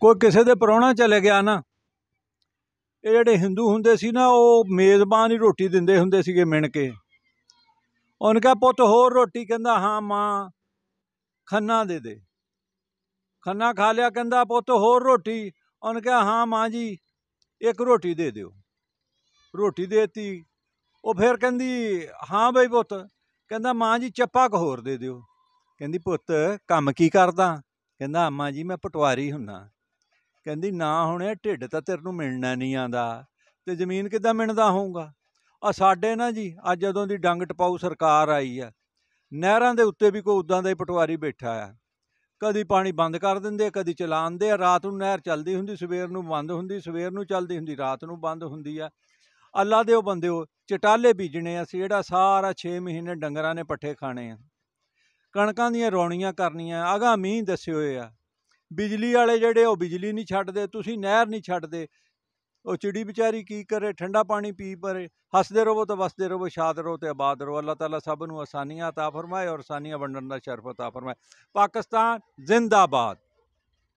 ਕੋਈ ਕਿਸੇ ਦੇ ਪਰੌਣਾ ਚਲੇ ਗਿਆ ਨਾ ਇਹ ਜਿਹੜੇ ਹਿੰਦੂ ਹੁੰਦੇ ਸੀ ਨਾ ਉਹ ਮੇਜ਼ਬਾਨ ਹੀ ਰੋਟੀ ਦਿੰਦੇ ਹੁੰਦੇ ਸੀਗੇ ਮਿਣ ਕੇ ਉਹਨਾਂ ਕਿਹਾ ਪੁੱਤ ਹੋਰ ਰੋਟੀ ਕਹਿੰਦਾ ਹਾਂ ਮਾਂ ਖੰਨਾ ਦੇ ਦੇ ਖੰਨਾ ਖਾ ਲਿਆ ਕਹਿੰਦਾ ਪੁੱਤ ਹੋਰ ਰੋਟੀ ਉਹਨਾਂ ਕਾ ਹਾਂ ਮਾਂ ਜੀ ਇੱਕ ਰੋਟੀ ਦੇ ਦਿਓ ਰੋਟੀ ਦੇਤੀ ਉਹ ਫਿਰ ਕਹਿੰਦੀ ਹਾਂ ਬਈ ਪੁੱਤ ਕਹਿੰਦਾ ਮਾਂ ਜੀ ਚੱਪਾ ਕ ਹੋਰ ਦੇ ਦਿਓ ਕਹਿੰਦੀ ਪੁੱਤ ਕੰਮ ਕੀ ਕਰਦਾ ਕਹਿੰਦਾ ਅਮਾ ਜੀ ਮੈਂ ਪਟਵਾਰੀ ਹੁੰਨਾ ਕਹਿੰਦੀ ਨਾ ਹੁਣੇ ਢਿੱਡ ਤਾਂ ਤੇਰ ਨੂੰ ਮਿਲਣਾ ਨਹੀਂ ਆਂਦਾ ਤੇ ਜ਼ਮੀਨ ਕਿੱਦਾਂ ਮਿਲਦਾ ਹੋਊਗਾ ਆ ਸਾਡੇ ਨਾ ਜੀ ਅੱਜ ਜਦੋਂ ਦੀ ਡੰਗ ਟਪਾਉ ਸਰਕਾਰ ਆਈ ਆ ਨਹਿਰਾਂ ਦੇ ਉੱਤੇ ਵੀ ਕੋਈ ਉਦਾਂ ਦਾ ਹੀ ਪਟਵਾਰੀ ਬੈਠਾ ਆ ਕਦੀ ਪਾਣੀ ਬੰਦ ਕਰ ਦਿੰਦੇ ਕਦੀ ਚਲਾਉਂਦੇ ਆ ਰਾਤ ਨੂੰ ਨਹਿਰ ਚੱਲਦੀ ਹੁੰਦੀ ਸਵੇਰ ਨੂੰ ਬੰਦ ਹੁੰਦੀ ਸਵੇਰ ਨੂੰ ਚੱਲਦੀ ਹੁੰਦੀ ਰਾਤ ਨੂੰ ਬੰਦ ਹੁੰਦੀ ਆ ਅੱਲਾ ਦੇ ਉਹ ਬੰਦੇ ਉਹ ਚਟਾਲੇ ਬੀਜਣੇ ਅਸੀਂ ਜਿਹੜਾ ਸਾਰਾ 6 ਮਹੀਨੇ ਡੰਗਰਾਂ ਨੇ ਪੱਠੇ ਖਾਣੇ ਆ ਕਣਕਾਂ ਦੀਆਂ ਰੌਣੀਆਂ ਕਰਨੀਆਂ ਆਗਾ ਮੀਂਹ ਦੱਸੇ ਹੋਏ ਆ ਬਿਜਲੀ ਵਾਲੇ ਜਿਹੜੇ ਉਹ ਬਿਜਲੀ ਨਹੀਂ ਛੱਡਦੇ ਤੁਸੀਂ ਨਹਿਰ ਨਹੀਂ ਛੱਡਦੇ ਉਹ ਚਿੜੀ ਵਿਚਾਰੀ ਕੀ ਕਰੇ ਠੰਡਾ ਪਾਣੀ ਪੀ ਪਰੇ ਹੱਸਦੇ ਰਹੋ ਤਾਂ ਵਸਦੇ ਰਹੋ ਸ਼ਾਦ ਰਹੋ ਤੇ ਆਬਾਦ ਰਹੋ ਅੱਲਾਹ ਤਾਲਾ ਸਭ ਨੂੰ ਆਸਾਨੀਆਂ عطا ਫਰਮਾਏ ਔਰ ਆਸਾਨੀਆਂ ਵੰਡਣ ਦਾ ਸ਼ਰਫ عطا ਫਰਮਾਏ ਪਾਕਿਸਤਾਨ ਜ਼ਿੰਦਾਬਾਦ